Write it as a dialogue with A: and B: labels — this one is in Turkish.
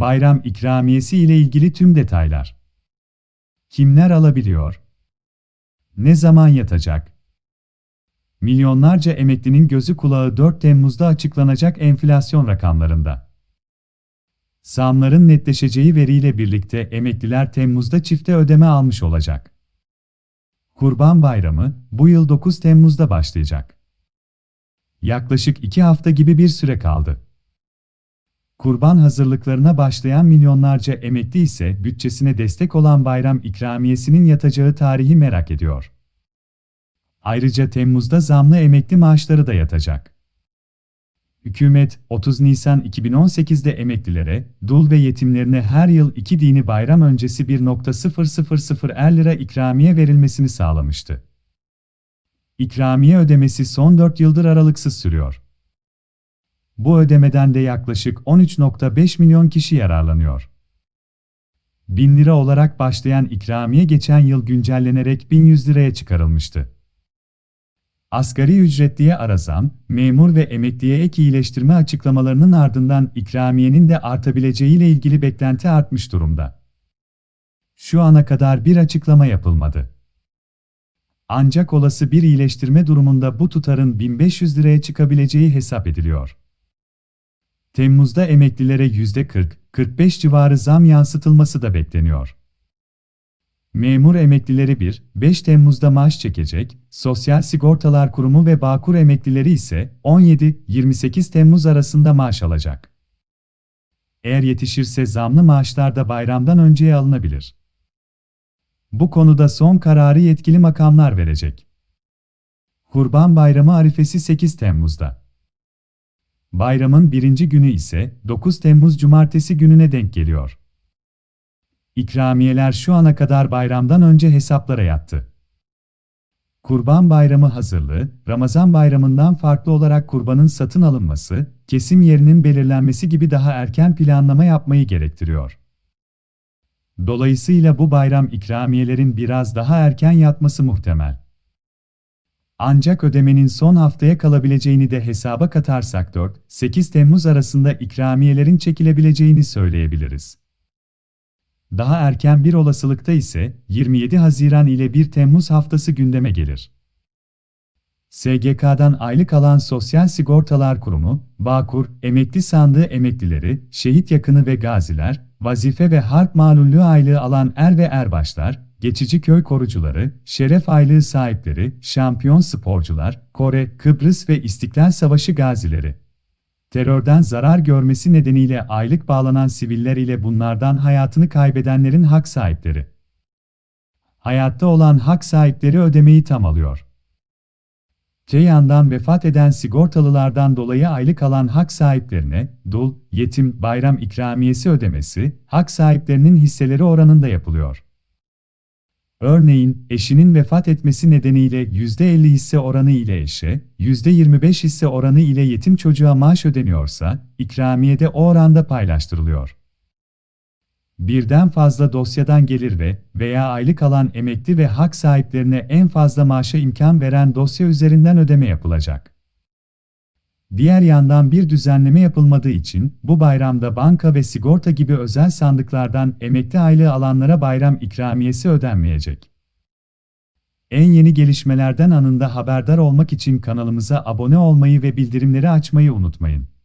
A: Bayram ikramiyesi ile ilgili tüm detaylar. Kimler alabiliyor? Ne zaman yatacak? Milyonlarca emeklinin gözü kulağı 4 Temmuz'da açıklanacak enflasyon rakamlarında. Zamların netleşeceği veriyle birlikte emekliler Temmuz'da çifte ödeme almış olacak. Kurban Bayramı bu yıl 9 Temmuz'da başlayacak. Yaklaşık 2 hafta gibi bir süre kaldı kurban hazırlıklarına başlayan milyonlarca emekli ise bütçesine destek olan bayram ikramiyesinin yatacağı tarihi merak ediyor. Ayrıca Temmuz'da zamlı emekli maaşları da yatacak. Hükümet, 30 Nisan 2018'de emeklilere, dul ve yetimlerine her yıl iki dini bayram öncesi 1.000 er lira ikramiye verilmesini sağlamıştı. İkramiye ödemesi son 4 yıldır aralıksız sürüyor. Bu ödemeden de yaklaşık 13.5 milyon kişi yararlanıyor. 1000 lira olarak başlayan ikramiye geçen yıl güncellenerek 1100 liraya çıkarılmıştı. Asgari ücretliye ara memur ve emekliye ek iyileştirme açıklamalarının ardından ikramiyenin de artabileceğiyle ilgili beklenti artmış durumda. Şu ana kadar bir açıklama yapılmadı. Ancak olası bir iyileştirme durumunda bu tutarın 1500 liraya çıkabileceği hesap ediliyor. Temmuz'da emeklilere %40-45 civarı zam yansıtılması da bekleniyor. Memur emeklileri 1-5 Temmuz'da maaş çekecek, Sosyal Sigortalar Kurumu ve Bağkur emeklileri ise 17-28 Temmuz arasında maaş alacak. Eğer yetişirse zamlı maaşlar da bayramdan önceye alınabilir. Bu konuda son kararı yetkili makamlar verecek. Kurban Bayramı arifesi 8 Temmuz'da. Bayramın birinci günü ise 9 Temmuz Cumartesi gününe denk geliyor. İkramiyeler şu ana kadar bayramdan önce hesaplara yattı. Kurban Bayramı hazırlığı, Ramazan Bayramı'ndan farklı olarak kurbanın satın alınması, kesim yerinin belirlenmesi gibi daha erken planlama yapmayı gerektiriyor. Dolayısıyla bu bayram ikramiyelerin biraz daha erken yatması muhtemel. Ancak ödemenin son haftaya kalabileceğini de hesaba katarsak 4-8 Temmuz arasında ikramiyelerin çekilebileceğini söyleyebiliriz. Daha erken bir olasılıkta ise 27 Haziran ile 1 Temmuz haftası gündeme gelir. SGK'dan aylık alan Sosyal Sigortalar Kurumu, Bağkur, emekli sandığı emeklileri, şehit yakını ve gaziler, vazife ve harp malullü aylığı alan er ve erbaşlar, geçici köy korucuları, şeref aylığı sahipleri, şampiyon sporcular, Kore, Kıbrıs ve İstiklal Savaşı gazileri. Terörden zarar görmesi nedeniyle aylık bağlanan siviller ile bunlardan hayatını kaybedenlerin hak sahipleri. Hayatta olan hak sahipleri ödemeyi tam alıyor. Ceyhan'dan vefat eden sigortalılardan dolayı aylık alan hak sahiplerine dul, yetim, bayram ikramiyesi ödemesi, hak sahiplerinin hisseleri oranında yapılıyor. Örneğin, eşinin vefat etmesi nedeniyle %50 hisse oranı ile eşe, %25 hisse oranı ile yetim çocuğa maaş ödeniyorsa, ikramiyede o oranda paylaştırılıyor. Birden fazla dosyadan gelir ve veya aylık alan emekli ve hak sahiplerine en fazla maaşa imkan veren dosya üzerinden ödeme yapılacak. Diğer yandan bir düzenleme yapılmadığı için bu bayramda banka ve sigorta gibi özel sandıklardan emekli aylığı alanlara bayram ikramiyesi ödenmeyecek. En yeni gelişmelerden anında haberdar olmak için kanalımıza abone olmayı ve bildirimleri açmayı unutmayın.